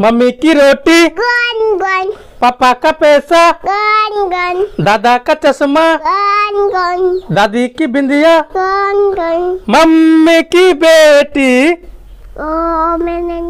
mummy की रोटी gun gun पापा का पैसा गन गन दादा का चश्मा गन गन दादी की बिंदिया गन गन मम्मी की बेटी ओ मैंने